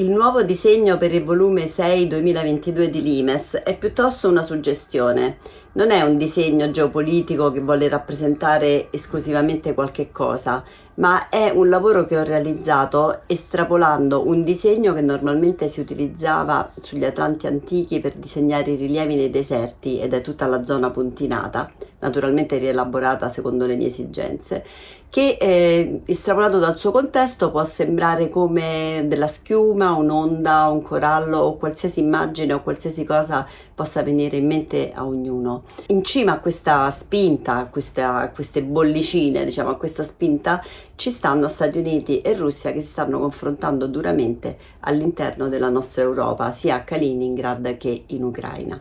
Il nuovo disegno per il volume 6 2022 di Limes è piuttosto una suggestione. Non è un disegno geopolitico che vuole rappresentare esclusivamente qualche cosa, ma è un lavoro che ho realizzato estrapolando un disegno che normalmente si utilizzava sugli atlanti antichi per disegnare i rilievi nei deserti ed è tutta la zona puntinata naturalmente rielaborata secondo le mie esigenze, che eh, estrapolato dal suo contesto può sembrare come della schiuma, un'onda, un corallo o qualsiasi immagine o qualsiasi cosa possa venire in mente a ognuno. In cima a questa spinta, a, questa, a queste bollicine, diciamo a questa spinta, ci stanno Stati Uniti e Russia che si stanno confrontando duramente all'interno della nostra Europa, sia a Kaliningrad che in Ucraina.